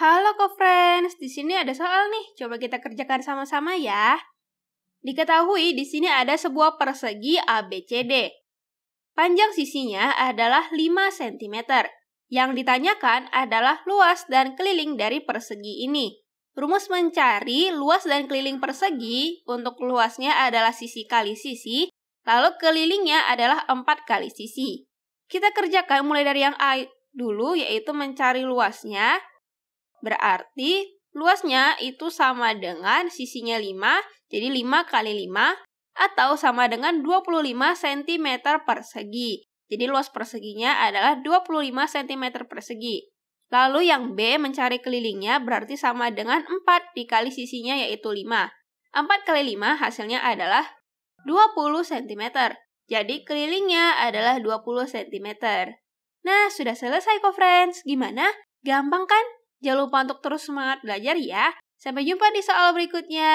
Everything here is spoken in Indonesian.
Halo co-friends, di sini ada soal nih, coba kita kerjakan sama-sama ya. Diketahui di sini ada sebuah persegi ABCD. Panjang sisinya adalah 5 cm. Yang ditanyakan adalah luas dan keliling dari persegi ini. Rumus mencari luas dan keliling persegi untuk luasnya adalah sisi kali sisi, lalu kelilingnya adalah 4 kali sisi. Kita kerjakan mulai dari yang A dulu, yaitu mencari luasnya, Berarti luasnya itu sama dengan sisinya 5, jadi 5 kali 5, atau sama dengan 25 cm persegi. Jadi luas perseginya adalah 25 cm persegi. Lalu yang B mencari kelilingnya berarti sama dengan 4 dikali sisinya yaitu 5. 4 kali 5 hasilnya adalah 20 cm. Jadi kelilingnya adalah 20 cm. Nah, sudah selesai kok friends. Gimana? Gampang kan? Jangan lupa untuk terus semangat belajar ya. Sampai jumpa di soal berikutnya.